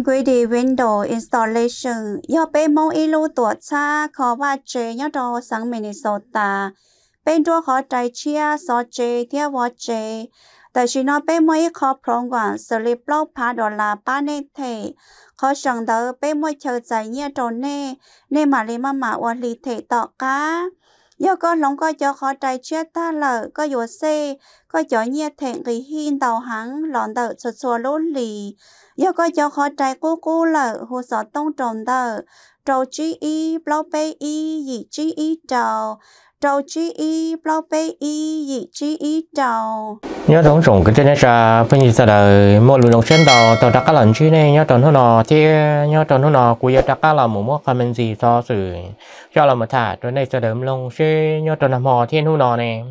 Language Window Installation yo pe mo ilu to cha kho wa che yo do sang Minnesota. Bên đua khó trái chia so che thia wa che. Tại chỉ nó bên mỗi khó prong quản xử lý blog phá đồ là ba nê thể. Khó chẳng đỡ bên mỗi chờ giải nhia đồ nê. Nê mà lý mà mà ua lý thể tọ cá. Yo có long có cho khó trái chia ta lợ có yếu xê. Có cho nhia thể nghỉ hiên tàu hắn lòn đỡ cho chua lô lì yo có yêu khó trái cô cô lợ hồ sọ tông tròn tờ trâu chi y bao bê y dị chi y trâu trâu chi y bao bê y dị chi y trâu nhớ thống trùng cái tên này là bây giờ là một lượng đồng trên đầu đặt đặc lần chi này nhớ tròn hơn nó thì nhớ tròn hơn nó của giờ đặc là một mốc khả mình gì so sử cho là một thả tròn này sẽ đếm lông xe nhớ tròn làm hò thiên hơn nó này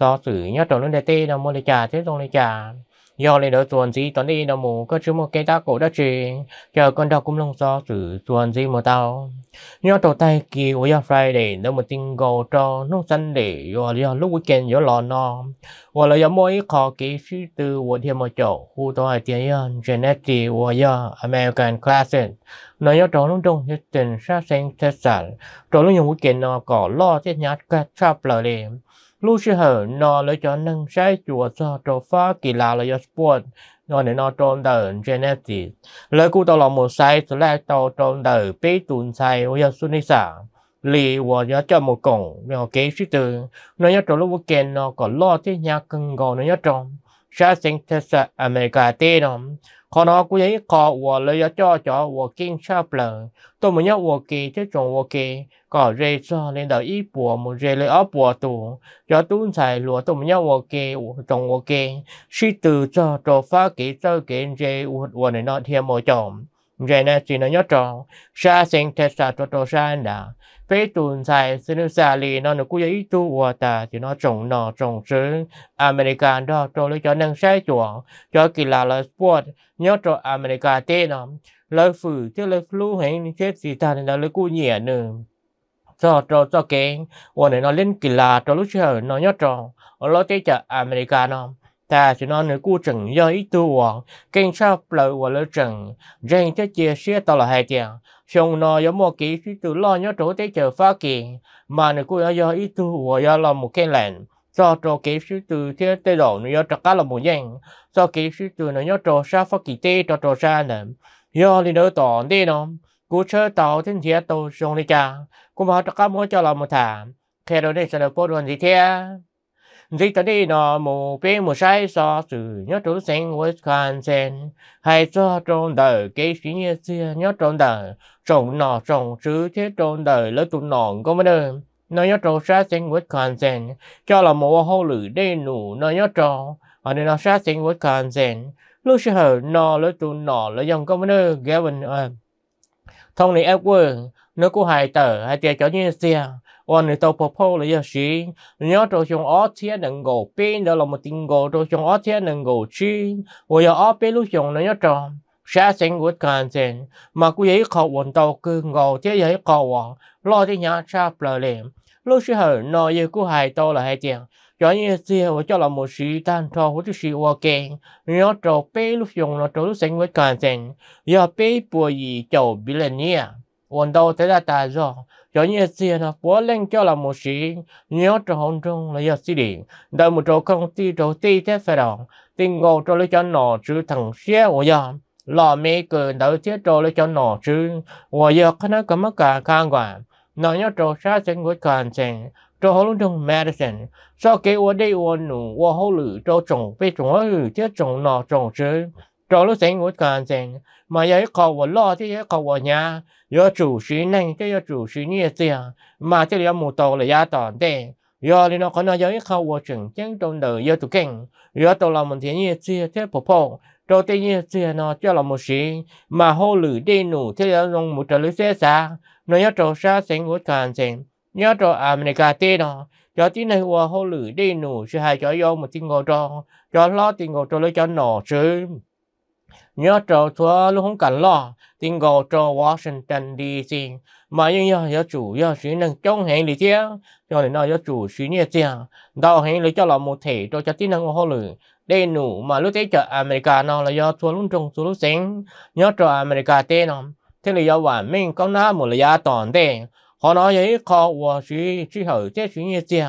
so sử nhớ tròn luôn đề tê là một lệ trà thế trong lệ trà do lấy đỡ tuần gì tuần đi đâu mù có chứ một cái ta cổ đất chỉ chờ con đau cũng lông do sự tuần gì mà tao nhớ đầu tay kỳ của do Friday đâu một tin gầu cho nó xanh để do do lúc weekend do lò no và là do mỗi khó kỹ sư từ của thiên một chỗ khu tòa hai tiếng yên genetic và do American classic nói nhớ trò lúc trong nhất tình sát sinh thất sản trò lúc nhiều weekend nó có lo thiết nhát các trap lời lúc sẽ hở nó lấy cho nâng sai chùa cho trò phá kỳ lạ là do sport nó nên nó trôn đời genesis lời cụ tàu là một sai sẽ lại tàu trôn đời bế tùn sai ở do sunisa lì và nhớ cho một cổng nhớ kế sĩ từ nó nhớ cho lúc kèn nó còn lo thế nhà cưng gò nó nhớ trong xa sinh thật sự America tê nó khó nó cũng vậy khó và lấy cho cho và kinh xa tôi muốn nhớ và kỳ chứ chồng và kỳ có rê cho ý bùa một rê lấy áp bùa tù cho tuôn xài lúa tôi muốn nhớ và kỳ chồng và từ cho cho phá kỳ cho kỳ rê và này nó thêm một chồng Jena chino nyoto, sha sing testa toto shanda, phế tùn sai sinu sa li nó nó cũng ý tu hòa ta thì nó trồng nọ trồng chứ America đó cho lấy cho năng sai chuộng cho kỳ là là sport nhớ cho America tê nó lời phử chứ lời flu hẹn chết gì ta thì nó lời cú nhẹ nữa cho cho cho cái วัน này nó lên kỳ là cho lúc chơi nó nhớ cho ở lo tê chợ America nó ta chỉ nói nữ cua trần do ý tu hoàng kinh sao lợi và lỡ trần riêng cho chia sẻ tao là hai tiền xong nó giống một kỹ sư tự lo nhớ chỗ tế chờ phá kỳ mà nữ cua do ý tu và do là một cái lệnh do chỗ kỹ sư từ thế tê độ nó do trắc cá là một dạng do kỹ sư từ nó do trò sa phá kỳ tê trò trò sa nè do thì đỡ tỏ đi nó cú chơi tàu thiên thiệt tàu xong đi cha cú bảo trắc cá mỗi cho là một thả khi đó đây sẽ được bố đoàn gì thế dịch ta đi nó mù bê mù sai so sự nhớ trốn sen với khan sen hay cho trốn đời kế sĩ như xưa nhớ trốn đời trốn nọ trốn chứ thế trốn đời lấy tụi nọn có mấy đơn nó nhớ trốn sai sen với khan sen cho là một hô lử đê nụ nó nhớ trốn ở nơi nó sai sen với sen lúc sẽ hở nó lấy tụi nọ lấy dòng có mấy đơn ghé bên thông này ép quơ nó cũng hài tờ hai tiền cho như xưa วันนี้ตัวพ่อพ่อเลยยังสิเนี่ยตัวชงอ้อเทียนหนึ่งกูเป็นเดี๋ยวเรามาติงกูตัวชงอ้อเทียนหนึ่งกูจี我要อ้อเป็นลูกชงเนี่ยจัง sẽ sinh hoạt cần tiền mà cô ấy khó vận đầu cứ ngồi thế ấy khó vận lo thế nhà cha bờ liệm lúc xưa hồi nói như cô hài to là hai tiền cho như xưa tôi cho là một sự tan cho của chút sĩ hoa kèn nhớ trò bé lúc dùng nó trò lúc sinh hoạt cần tiền giờ bé bùa gì chầu bị lên nha วันดาวเทระตาจ่อย้อนเยเสียนะปัวเล่งเจ้าละมูสีเนื้อจะหงจงเลยสิดีดาวมุโจคงตีโจตีเทฟดองติงโกโจเลยจันหนอจือถังเสียวยามหล่อเมเกินดาวเทียโจเลยจันหนอจือวัวยกคณะกรรมการข้างกว่าน้อยโจชาเซงกุการเซงโจหลุงจงแมดเซนสอเกอวัวได้วัวหนูวัวหูหรือโจจงไปจงวัวหรือเทียจงหนอจงจือ找了生活干净，嘛要靠我老，这要靠我娘，要主席呢，这要主席你这样，嘛这里要木头了要当的，要你那可能要靠我整天都能要做工，要到了门前你这这婆婆，到这你这呢叫了木事，嘛好累的努，这要用木头来些啥，那要做啥生活干净，要做阿美加的呢。cho tí này qua hô lưỡi đi nụ sẽ hai cho vô một tiếng ngồi cho cho lót tiếng ngồi cho lấy cho nọ sớm nhớ trâu thua lúc không cần lo tin gò cho Washington DC mà nhưng nhớ nhớ chủ nhớ sĩ năng chống hẹn lý thế cho nên nó nhớ chủ sĩ nhớ thế đào hẹn lý cho là một thể cho cho tính năng của họ lử đây nụ mà lúc thế cho America nó là do thua lúc trong số lúc sáng nhớ trâu America tên nó thế là do bản mình có nó một là do toàn tên họ nói vậy khó của sĩ sĩ hậu thế sĩ nhớ thế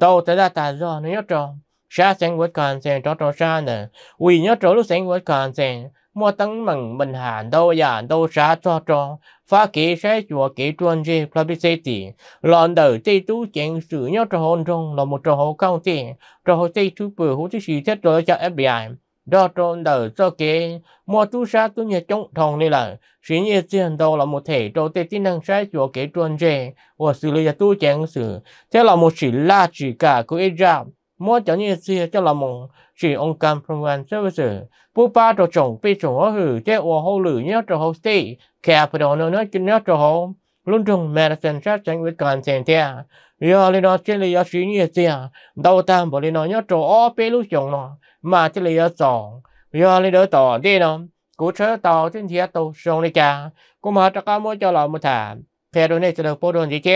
đâu tới ra ta do nó nhớ trâu sáng sáng với cảnh sáng cho trâu sáng nè vì nhớ trâu lúc sáng với cảnh sáng mua tăng mừng mình hàn đâu yàn đâu ra cho cho phá kỹ sẽ chùa kỹ chuyên gì club sẽ tỷ lòn đời tây tú chuyện sử nhau trò hồn trong là một trò hồ cao tỷ trò hồ tây chú bự hữu tây sĩ thiết rồi cho FBI đó tròn đời cho kế mua tú xa tú nhật chống thòng này là sĩ nhiệt tiền đâu là một thể trò tây tin năng sẽ chùa kỹ truân gì và xử lý tú chuyện sử thế là một sự la chỉ cả của Israel mua chẳng nhiệt tiền cho là một chỉ ông cam program services bố ba đồ chồng bị chồng ở hử chế ô hô lử nhớ cho hô sĩ capital nó nhớ nhớ cho hô luôn trong medicine sát chắn với con tiền tiền giờ lên nó chỉ là yếu sĩ như tiền đầu tam bởi nó nhớ cho ô bê lũ chồng nó mà chỉ là yếu sòng giờ lên đó tỏ đi nó cú chớ tàu trên thiệt tổ sông đi cha cũng mà cho ca mỗi cho là một thảm theo đó này sẽ được bố đồn gì chứ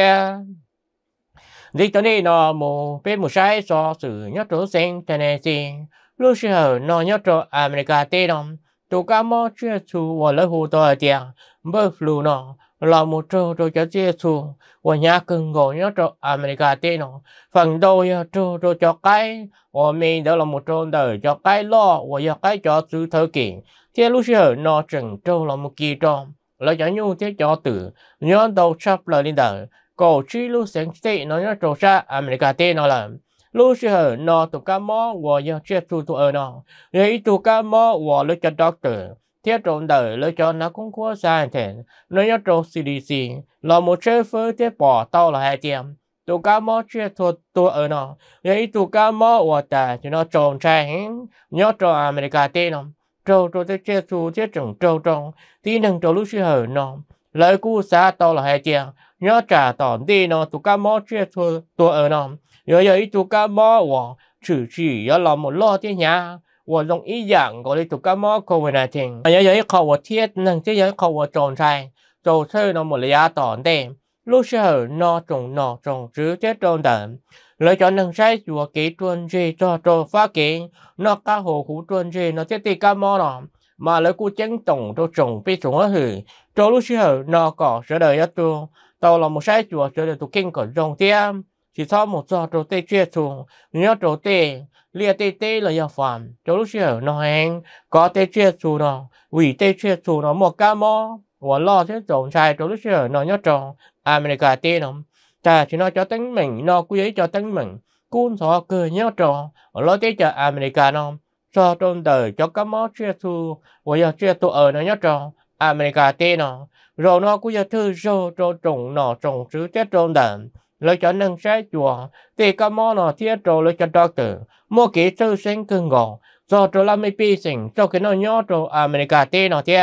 dịch tới đây nó một bên một sai so sự nhất trốn sinh Tennessee lúc xưa nó nhất trốn America tê đồng tụ cá mò chia chú và lấy hồ tòa tiền bơ flu nó là một trâu trâu cho chia chú và nhà cưng gọi nhất trốn America tê nó phần đầu nhà trâu trâu cho cái và mình đó là một trâu đời cho cái lo và cho cái cho sự thơ kỳ thế lúc xưa nó chừng trâu là một kỳ trâu là cho nhu thế cho tử nhớ đầu sắp lời lên đời cổ chi lu sáng tệ nó nhớ trộn ra America à, tệ nó là lu sẽ hở nó tụ cá mò và nhớ chết tu tu ở nó người tụ cá mò và lấy cho doctor theo trộn đời lấy cho nó cũng quá sai thế nó nhớ trộn CDC là một chế phơ thế bỏ tao là hai tiệm tụ cá mò chết tu tu ở nó người tụ cá mò và ta thì nó trộn trai nhớ trộn America tệ nó trâu trộn tới chết tu chết trộn trộn, trồng tí nâng trộn lúc sư hở nó lấy cú xa to là hai tiếng nhớ trả tỏn đi nó tụ cá mò chia thua tua ở nó nhớ giờ ít tụ cá mò wọ chữ chỉ nhớ làm một lo thế nhá wọ lòng ý dạng gọi đi tụ cá mò cô về này thình nhớ giờ ít khẩu wọ thiết nâng chứ giờ khẩu wọ tròn trai trầu sơ nó một lý á tỏn đi lúc sau nó trồng nó trồng chứ chết trồng đậm, lấy cho nâng sai chùa kỹ tuân gì cho trò phát kiến, nó cá hồ hủ tuân gì nó chết đi cá mò nó mà lấy cú chân tổng cho trồng bị trồng ở hử cho lúc sau nó có sẽ đợi nhất tuông tàu là một sai chùa cho lại tụ kinh còn dòng tiêm chỉ sau một giờ trâu tê chia thùng nhớ trâu tê lia tê tê là nhà phàm trâu lúc xưa nó hẹn có tê chia thùng nó vì tê chia thùng nó một ca mò và lo thế dòng sai trâu lúc xưa nó nhớ trâu America tê nó ta chỉ nói cho tính mình nó quý ấy cho tính mình cuốn sổ cười nhớ trâu và lo tê cho America nó cho trong đời cho cá mò chia thùng và giờ chia tụ ở nó nhớ trâu America tê nó rồi nó cũng giờ thư rô rô trùng nó trùng chứ tết trôn đợn lời cho nâng sai chùa thì ca mò nó thiết trô lời cho đọc tử mua kỹ sư sinh cưng gò do trô làm mấy pi sinh cho cái nó nhỏ trô America tê nó tê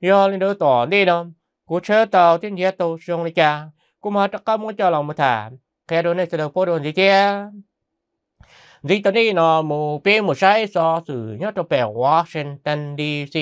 do lên đứa tỏ đi nó cú chớ tàu thiên thiết tàu xuống đi cha cú mà chắc muốn cho lòng một thả kẻ đồ này sẽ được phố đồn gì kia dịch tới đi nó mù bê một sai so sử nhất cho bè Washington DC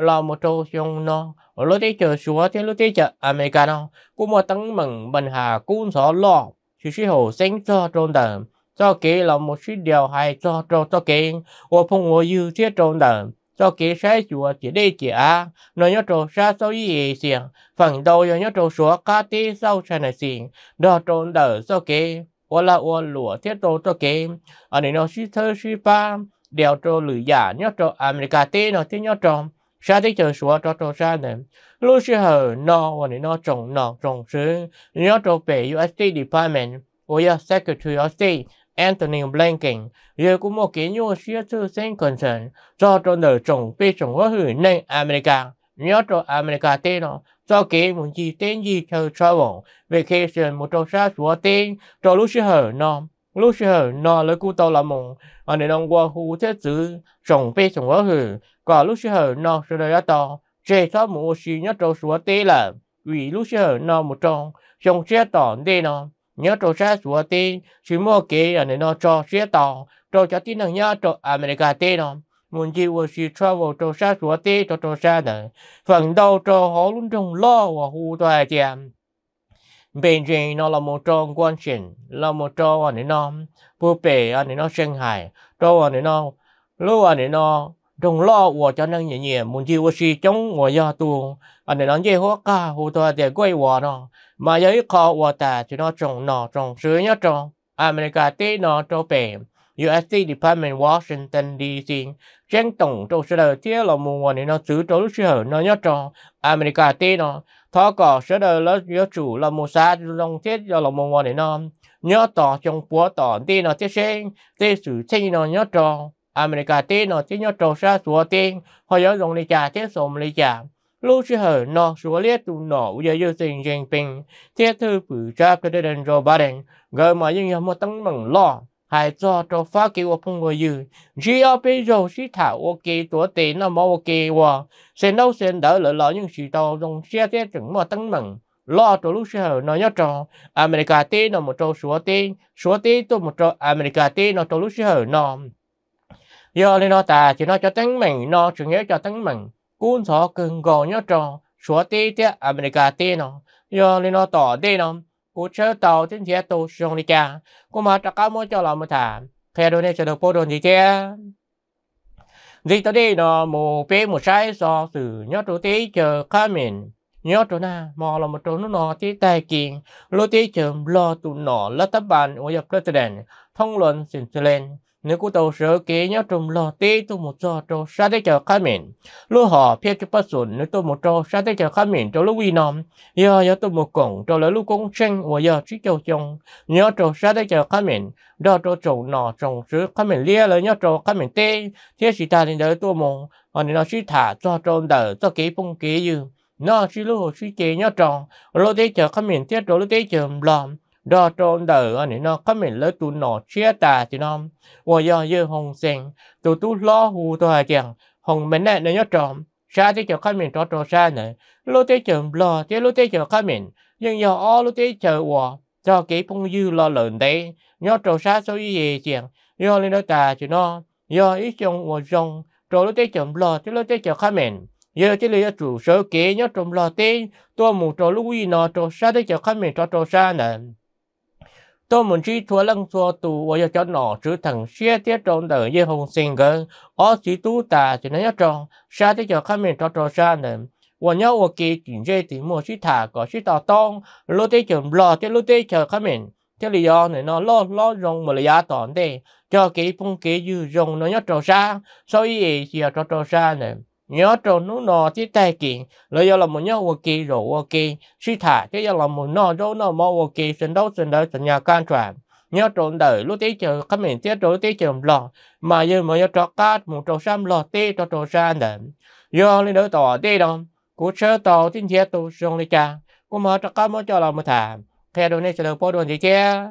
là một trâu trong nó lô tế chờ xua thì lô tế chờ americano cũng một tấn mừng bình hà cũng sở lo sự sĩ hồ sinh cho trôn tờ cho kỹ là một sự điều hay cho trâu cho kỹ của phong của dư thiết trôn tờ cho kỹ sai chùa chỉ đi chỉ á nó nhớ trâu xa sau gì xiềng phần đầu nhớ trâu xua cá tí sau sai này xiềng đó trôn tờ cho kỹ của là hoặc lụa thiết trâu cho kỹ ở đây nó sĩ thơ sĩ ba điều trâu lửa giả nhớ trâu america tí nó thiết nhớ trâu 沙的就说找找沙呢，路是好那我呢那种那种是你要找北 U S D Department，我要 Secretary of State Anthony Blinken，也 cũng một kiến nhu sẽ thư sinh concern cho cho nợ trồng bị trồng hóa hủy nên America nhớ cho America tên nó cho kế một gì tên gì cho travel vacation một trong sát số tên cho lúc sẽ nó lúc giờ nó lấy cú tàu làm mộng anh nên ông qua khu thế chữ trồng bê trồng quá hử qua lúc giờ nó sẽ đời to chế cho một xí nhất trâu số tê là vì lúc giờ nó một trong trong xe tỏ đê nó nhớ trâu xe số tê chỉ mua kế anh nên nó cho xe tỏ cho cho tin năng nhớ trâu America tê nó muốn chỉ vừa chỉ travel trâu xe số tê cho trâu xe nữa phần đầu cho họ luôn trong lo và hù tòa chèm bên trên nó là một trong quan trình là một trong anh nó bố bề anh nó sinh hài trong anh nó lúc anh nó trong lo của cho năng nhẹ nhẹ muốn chịu sự chống của gia tu anh nó dễ hóa cả hồ tòa để quay hòa nó mà giới khó hòa ta thì nó trồng nó trồng sứ nhớ trồng America tế nó cho bề USD Department Washington DC trên tổng trong sự đời tiếc là muốn anh nó giữ trong lúc sự nó nhất trong, America tế nó thọ cỏ sẽ đời lớp nhớ chủ là một xã long thiết do lòng mong này nó nhớ tỏ trong búa tỏ đi nó thiết sinh tê sử sinh nó nhớ trò America tê nó thiết nhớ trò xa sủa tê họ nhớ dòng lý trà thiết sồm lý trà lúc chỉ hở nó xua liết tụ nọ giờ yêu sinh dành bình thiết thư phủ trap cho đến rồi ba đèn gợi mà những mà một tấm bằng lo hai cho cho phá kỳ wo phong wo yu ji a pe rô shi thả wo kỳ tổ tệ nó mò wo kỳ wo sen đâu xem đỡ lỡ lỡ những sự tàu dòng xe xe chuẩn mà tăng mừng lo tổ lúc sơ nó nhớ cho America tê nó một chỗ số tiền, số tiền tôi một chỗ America tê nó tổ lúc sơ nó giờ lên nó ta chỉ nó cho tăng mừng nó chủ nghĩa cho tăng mừng cuốn thọ cưng gò nhớ cho số tiền tê America tê nó giờ lên nó tỏ tê nó của sơ tổ chính sẽ tổ sông đi cha của mà trả cao mỗi cho lòng một thả khi đôi này sẽ được bố đồn gì cha gì tới đi nó một bé một sai so sự nhớ chỗ tí chờ khá mình nhớ chỗ na mò là một chỗ nó nọ tí tay kiện lô tí chờ lo tụ nọ lát tấp bàn của dập president thông luận xin lên nếu cô tàu sở kế nhau trùng lò tê tu một giò cho sa tế chờ khá mền lô họ phía cho bác sụn nếu tu một trò sa tế chờ khá mền trò lô vi nòm giờ nhớ tu một cổng trò lỡ lô công sinh và giờ trí châu chồng nhớ trò sa tế chờ khá mền đó trò trầu nọ trồng sứ khá mền lia là nhớ trò khá mền tê thế sĩ ta nên đỡ tu một họ nên nó sĩ thả cho trò đỡ cho kế phong kế dư nó sĩ lô hồ sĩ kế nhớ tròn lô tế chờ khá mền tê trò lô tế chờ lòm đo trôn đờ anh nè nó có mình lấy tụ nọ chia ta thì nó và do dư hồng sen tụ tụ lo hù tòa chẳng hồng mình nè nó nhớ trộm xa thế chờ có mình trọ trọ xa nè lúc thế chờ lo thế lúc thế chờ có mình nhưng do ó lúc thế chờ hòa cho cái phong dư lo lớn đấy nhớ trọ xa số gì chẳng do lên đó ta thì nó do ý trong hòa trong, trọ lúc thế chờ lo thế lúc thế chờ có mình giờ chỉ lấy chủ sở kế nhớ trộm lo thế tôi muốn trọ lúc gì nó trọ xa thế chờ có mình trọ trọ xa nè tôi muốn chỉ thua lăng xua tù và giờ cho nó chữ thằng xe tiết trong đời như hồng sinh gần ở chỉ tu ta chỉ nói nhất trong xa tới cho các mình cho cho xa nè và nhớ và kỳ chuyện dây thì mua chỉ thả có chỉ tỏ tông lúc tới chuẩn lo tới lúc tới chờ các mình cái lý do này nó lo lo rong mà lý do tỏn cho cái phong kế dư rong nó nhất cho xa sau ý gì cho cho xa nè nhớ trâu nú nọ chỉ tay kiện lợi do là một nhớ ok rồi ok suy thả chứ do là một nọ rồi nọ mà ok sinh đấu sinh đấu sinh nhà can trạm nhớ trộn đời lúc tí chờ các mình tiết rồi tí chờ lọ mà giờ mà nhớ trọ cát một trọ xăm lọ tí trọ trọ sa nệm do lên đỡ tỏ tí đồng cú sơ tỏ tin thiệt tu xuống đi cha cú mà trọ cát mới cho là một thảm khe đôi này sẽ được bao đồ gì che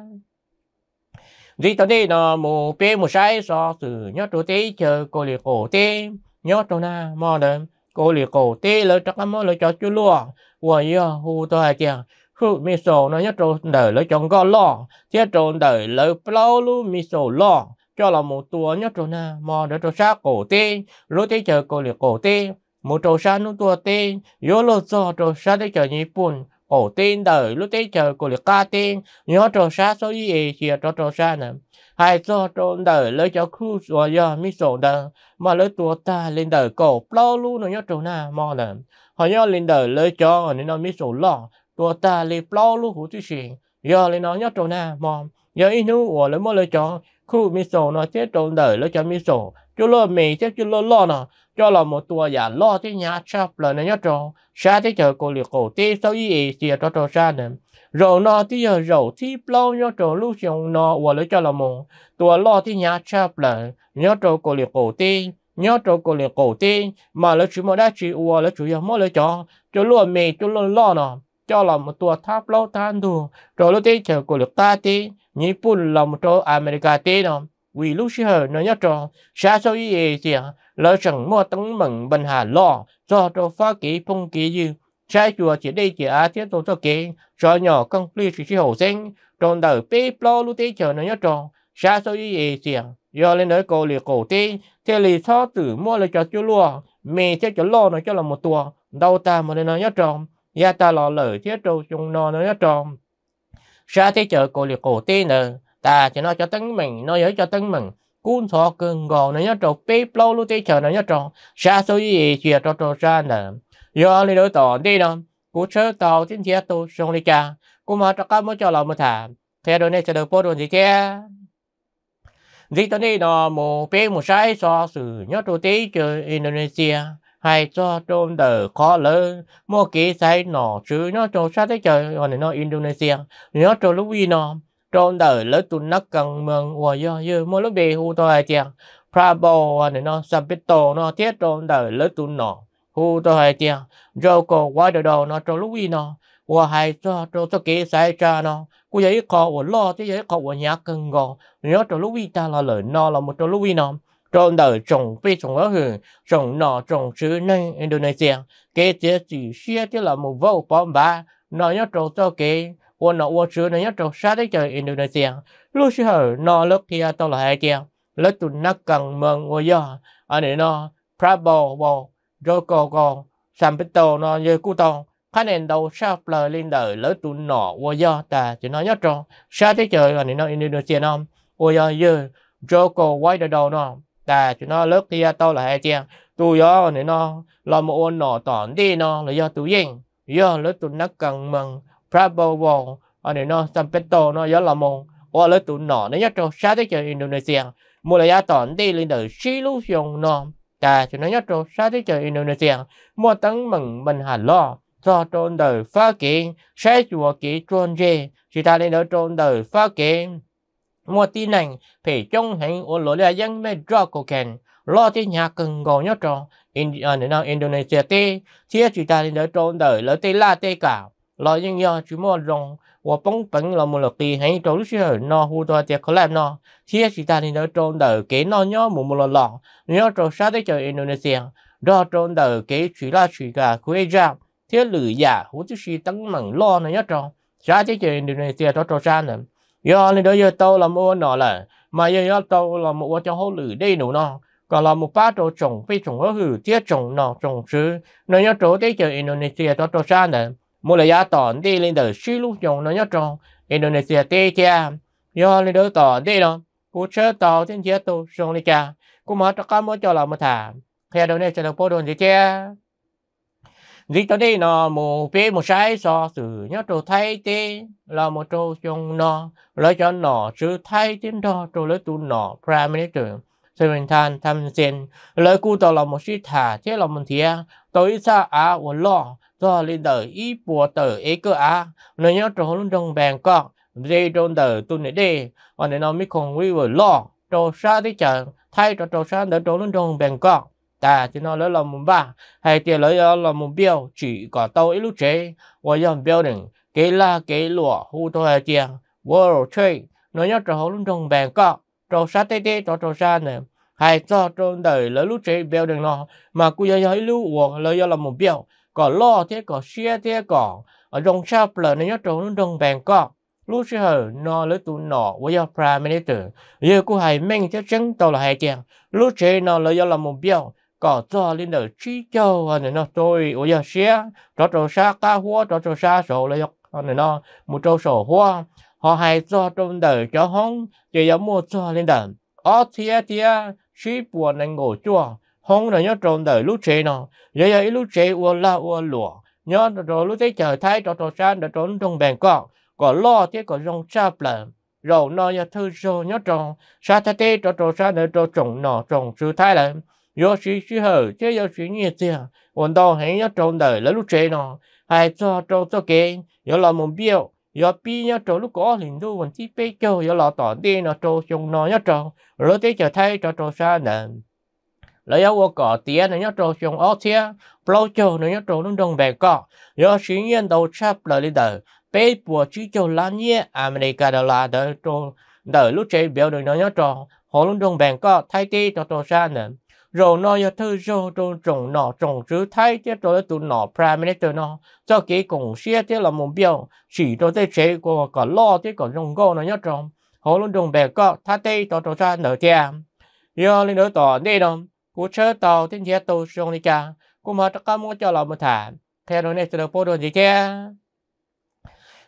gì tao đi nó mù pê một sai so từ nhớ trọ tí chờ cô liệt cổ tim nhớ cho na mò đếm cô liệt cổ tê lỡ chắc mò lỡ cho chú lùa ủa yo à? hù tôi kia chàng khu mi sổ nó nhất trốn đời lỡ chồng gò lò chết trốn đời lỡ plau lú mì sổ lò cho là một tua nhất trốn na mò đỡ trốn xa cổ tê lỡ thế chờ cô liệt cổ tê một trốn xa nó tua tê yo lỡ cho trốn xa tê chờ nhị bùn ổ tên đời lúc tế chờ của lịch ca tên nhớ trò xa số y ế chìa trò xa nè hai số trò đời lấy cho khu sổ do mi sổ đời mà lấy tua ta lên đời cổ bao luôn nó nhớ trò na mò nè họ nhớ lên đời lấy cho nên nó mi sổ lọ tua ta lên bao luôn hủ tư xuyên giờ lên nó nhớ trò na mò giờ inu ổ lấy mò lấy cho khu mi sổ nó chết trò đời lấy cho mi sổ chú lô mì chết chú lô lọ nè cho là một tua giả lo thế nhà chắp là nên nhất trò xa thế chờ cô liệt cổ tê sau y ấy thì cho trò xa nè rồi nó thì giờ rồi thì lâu nhất trò lúc xong nó và lấy cho là một tua lo thế nhà chắp là nhất trò cô liệt cổ tê nhớ trò cô liệt cổ tê mà lấy chủ mà đã chỉ và lấy chủ yếu mỗi lấy cho cho luôn mì cho luôn lo nó cho là một tua tháp lâu tan thù rồi lúc tê chờ cô liệt ta tê nhị ปุ่น là một trò America tê nó vì lúc xưa nó nhớ cho xa số ý gì thì lỡ chẳng mua tấn mừng bên hà lo cho cho phá kỹ phong kỹ dư sai chùa chỉ đây chỉ á thiết tổ cho kỹ cho nhỏ công lý chỉ chỉ hậu sinh trong đời bê lo lúc tế chờ nó nhớ cho xa số ý gì thì do lên nói cổ liệt cổ tế thế lì thó tử mua lại cho chú lùa mẹ cho cho lo nó cho là một tùa đâu ta mà nên nó nhớ tròn gia ta lo lời thiết trâu chung nó nó nhớ tròn xa thế chờ cổ liệt cổ tế nữa ta chỉ nói cho tấn mình nói giới cho tấn mình cuốn thọ cơn gò nó nhớ trộn bê plô lưu tê chờ nó nhớ trộn xa số gì chia cho trộn xa nè do li đối tỏ đi nè cú chớ tàu tiến thiệt tu sông lý cha cú mà cho các mới cho lòng mà thả theo đôi này sẽ được bố đồn gì thế dĩ tới đi nó một bê một sai so sự nhớ trộn tê chơi Indonesia hay cho trôn đờ khó lớn mua kỹ sai nọ chứ nhớ trộn xa tới trời còn nó Indonesia nhớ trộn lúc gì nọ trong đời lớn tu nắc cần mừng và do như mỗi lúc bị hù tôi tiền prabo này nó biết sapito nó thiết trong đời lớn tu nọ hù tôi hay tiền rồi cô quá đời đầu nó trong lúc gì nó hòa hay cho trong tất kỹ sai cha nó cô giấy khó của lo thế giấy khó của nhà cần gò nó trong lúc gì ta là lời nó là một trong lúc gì nó trong đời trồng phi trồng ở hưởng trồng nọ trồng xứ nơi Indonesia cái chế chỉ xia chứ là một vô bom ba nó nhớ trồng cho cái quân quân này nhất thế Indonesia, 我那我只能要做啥的叫 Indonesia，有时候那 lúc kia tôi là hai kia, lúc tôi nắc cần mừng của giờ, anh ấy nó Prabo bo, Joko go, Sampito nó như cú To, khá nền đầu sao lời lên đời lúc tôi nọ của giờ ta chỉ nói nhất trong, sao thế chơi anh ấy nó Indonesia nó, của giờ như Joko quay đầu nó, ta chỉ nói lúc kia tôi là hai kia, tôi giờ anh ấy nó làm một ôn nọ tỏn đi nó là do tôi yên, do lúc tôi nắc cần mừng Prabowo ane no Sampetto no Yalamon o le tu no ne yato shate cho Indonesia mu le yato ndi lin de shi lu xiong no ta cho ne yato shate cho Indonesia mua tấn mừng mình hà lo cho trôn đời phá kiến, sẽ chùa kỹ trôn dê chỉ ta lên đỡ trôn đời phá kiến, mua tin này thì trong hành ô lỗ là dân mê rõ cổ kèn lo thì nhà cần gò nhó trò in uh, à, Indonesia tê chia chỉ ta lên đỡ trôn đời lỡ tê la tê cả lo những do chú mua rong và bóng bẩn là một lượt đi hãy trâu lúc xưa nó hù tòa tiệc khó làm nó khi chỉ ta thì nó trôn đỡ kế nó nhó một một lần lọ nhó trâu xa tới trời Indonesia đó trôn đỡ kế chỉ là chỉ cả cuối ra thế lử giả hú chứ chỉ tăng mảng lo này nhó trâu xa tới trời Indonesia đó trâu xa nữa do nên đó giờ tao là mua nó là mà giờ giờ là mua cho hú lử đi nụ nó còn là một ba trâu trồng phi trồng ở hử tiết trồng nó trồng chứ nó nhó trâu tới trời Indonesia đó trâu xa nữa giá tòn đi lên từ suy lúc dùng nó nhất trong Indonesia tê cha do lên đỡ tòn đi đó cú chớ tàu trên chia tu dùng đi cha cú mở cho cá mỗi cho là một thả theo đầu này sẽ được bố đồn gì cha gì tới đây nó một phía một sai so sự nhớ trâu thay tê là một trâu dùng nó lấy cho nó sự thay trên đó trâu lấy tu nó prime minister Seven Tan Tham Sen lấy cú tàu là một sĩ thả thế là một thia tối xa á của lo do lên tờ ý bùa tờ ấy cơ á nó nhớ trò luôn trong bàn con dây trong tờ tôi nè đi và nên nó mới còn quý vừa lo trò xa thế chờ thay cho trò xa đỡ trò luôn trong bàn con ta thì nó lấy lòng một ba hay tiền lấy lòng một biểu chỉ có tàu ít lúc chế và dòng biểu đừng cái la cái lụa hú thôi hay tiền world trade nó nhớ trò luôn trong bàn con trò xa thế tê trò trò xa nè hay cho trong đời lấy lúc chế biểu đừng nó mà cũng giờ thấy lúc và lấy lòng một biểu có lo thế có xe thế có ở rong sao lợ nó nhớ trống rong bèn có lúc xưa hờ nó lấy tụ nọ với do prime minister giờ cô hay mình chắc chắn tàu là hai chàng lúc xưa nó lấy do là một biểu có cho lên đời chi cho anh nó tôi với do xe đó trâu xa cá hoa đó trâu xa sổ lấy do anh nó một trâu sổ hoa họ hay cho trong đời cho hông chỉ giống mua cho lên đời ở thia thia chỉ buồn anh ngồi chuồng hong là nhớ trộn đời lúc trẻ nó vậy giờ lúc trẻ ua la ua lụa nhớ rồi lúc thấy trời thái cho trò san để trốn trong bèn con có lo thế có rong cha lợn rồi nó nhớ thư rồi nhớ trộn sa thái thế cho trò san để trò trộn nọ trộn sự thái lại yo sĩ sĩ hờ thế yo sĩ nhiệt thế còn đâu hãy nhớ trộn đời là lúc trẻ nó hay cho trộn cho kê yo là một biểu yo pi nhớ trộn lúc có hình đâu còn chỉ bê cho yo là tỏ đi nó trộn chúng nọ nhớ trộn rồi thấy trời thái cho trò san nè lấy áo cỏ tiền nó nhớ trâu trong áo tía bao châu nó nhớ trâu nó đông bè cỏ do sinh viên đầu chắp lời đi đời bé bùa chỉ châu lan nhé America đó là đời trâu đời lúc chế biểu được nó nhớ trâu họ luôn đông bè cỏ thay tí cho trâu xa nữa rồi nó giờ thứ rồi trâu trồng nọ trồng chứ thay chứ trâu tụ nọ prime minister nó cho cái cùng xe thế là mục biểu chỉ trâu tới chế của cả lo thế còn rồng cô nó nhớ trâu họ luôn đông bè cỏ thay tí cho trâu xa nữa kia do lên đó tỏ đây đâu cú chớ tàu tiếng dễ tàu trong đi cả cú mở tất cả mua cho lòng một thả theo đó này sẽ được bố đồ gì kia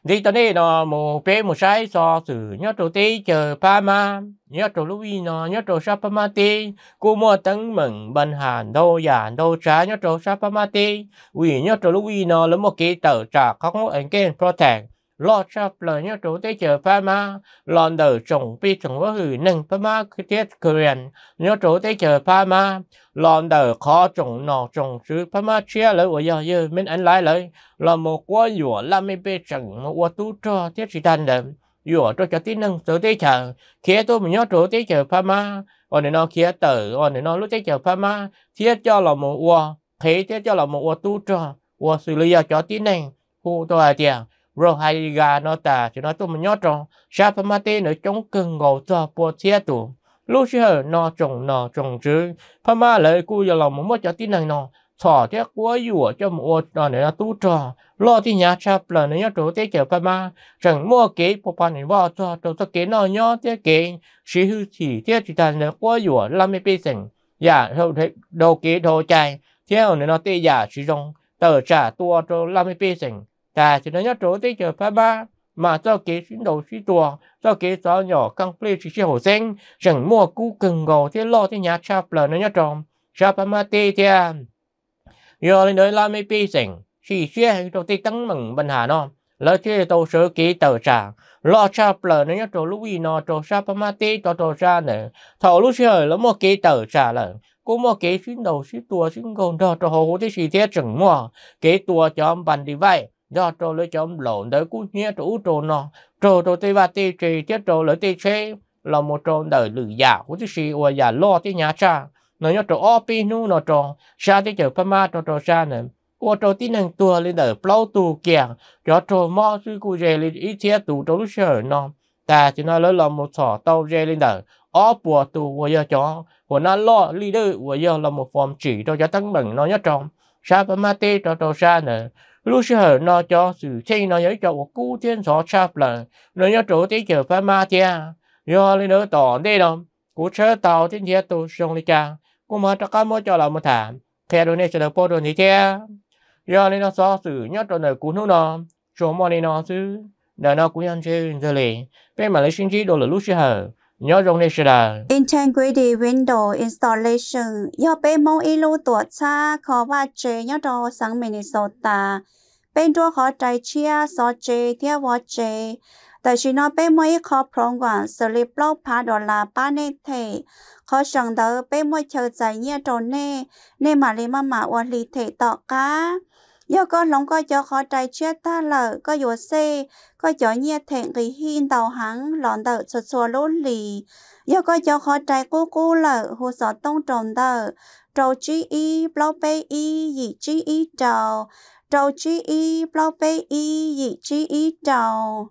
gì tao này nó một bé một sai so sử nhớ trâu tí chờ pa ma nhớ trâu lúc nó nhớ trâu sa pa ma tí cú mua tấn mừng bên hàn đô già đô trá nhớ trâu sa pa ma tí vì nhớ trâu lúc nó lấy một ký tờ trả không có anh kênh pro thẳng lọt chắp lời nhớ chủ tế chờ pha ma lòn đờ trồng bi trồng vỡ hử nâng pha ma cứ tiết quyền nhớ chủ tế chờ pha ma lòn đờ khó trồng nọ trồng chứ pha ma chia lời của giờ giờ mình anh lái lời là một quá dùa là mấy bê trần một quá tú cho tiết sĩ tan đầm dùa cho cho tí nâng chủ tế chờ kia tôi mình nhớ chủ tế chờ pha ma còn để nó kia tử còn để nó lúc tế chờ pha ma thiết cho là một quá thế thiết cho là một quá tú cho quá xử lý cho tí nâng khu tôi à tiền rồi hai gà nó ta cho nó tôi mình nhót trong sao mà tê nó chống cơn ngầu cho po thiết tụ lúc xưa nó trồng nó trồng chứ phải mà lại cú giờ lòng muốn cho tin này nó thọ thế quá dùa cho mua nó để nó tu trò lo thì nhà cha là nó nhớ chỗ thế kiểu phải chẳng mua kế bộ phận này vào cho chỗ tôi kế nó nhớ thế kế sĩ hư thì thế chỉ ta nó quá dùa làm mấy sinh. Dạ, giả đâu thấy đâu kế đâu chạy theo nó tê giả sử dụng tờ trả tua cho làm mấy sinh ta chỉ nói chỗ tới chờ ba ba mà do kế chuyến đầu suy tùa do kế gió nhỏ căng plê chỉ chỉ hồ danh chẳng mua cú cần gò thế lo thế nhà cha lờ nó nhớ tròn cha ba ma tê thea à? giờ lên đời la mấy pi sành chỉ xe đầu tiên tăng mừng bình hà nó lỡ chơi tàu sớ kế tờ trà lo cha lờ nó nhớ tròn lúc gì nó tròn cha ba ma tê cho tròn cha nữa thầu lúc chơi lỡ mua kế tờ trà lợn cô mua kế chuyến đầu suy tùa chuyến gòn đó cho hồ thế chỉ thế chẳng mua kế tùa cho ông bàn đi vậy do trô lưỡi chấm lộn đời cú nghĩa trụ trô nọ trô trô tì và tì trì chết trô lưỡi tì chế là một trô đời lử giả của tì xì ua giả lo tì nhà cha nó nhớ trô ô pi nu nó trô xa tì chờ phá ma trô trô xa nè ua trô tì năng tua lên đời plau tu kẹn cho trô mò suy cú dê lên ý thiết tu trô lúc sờ nọ ta chỉ nói lỡ là một sỏ tàu dê lên đời ó bùa tu ua giờ chó của nó lo leader ua giờ là một form chỉ cho cho tăng bằng nó nhớ trông sa phàm ma tê trô trô xa nè lúc sơ nó cho sự thi nó giới cho của cú thiên số chắp lần nó nhớ chỗ tí chờ phá ma tia do lên đỡ tỏ đi đó cú chớ tàu thiên tia tu sông lý ca cú mà cho cá mơ cho là một thả khe đồ này sẽ được bố đồ thì tia do lên nó so sự nhớ chỗ này cú nó nó chỗ mò này nó chứ đời nó cũng nhân chơi rồi lì bên mà lấy sinh chi đồ là lúc sơ ยอจงในา Integrity Window Installation ย่อเป็นมองอีลูตัวช้าขอว่าเจย่อดอสังมนิโซตา เป็นตัวขอใจเชียซอเจ เทียวอเจแต่ชินอเป็นม่ยขอพร้อมกว่าสลิปโลพาดอลลาป้าเนเทขอสังเดอเป็นม่ยเชอใจเงียโดนเน่เน่มาเลมามาวันลีเทต่อกา do con lòng có cho khó trái chết ta lợ có yếu xe có cho nhẹ thẹn cái hin tàu hắn lòn đỡ sụt sùa lỗ lì do có cho khó trái cô cô lợ hồ sọ tông tròn đỡ trâu chi y bao bê y dị chi y trâu trâu chi y bao bê y dị chi y trâu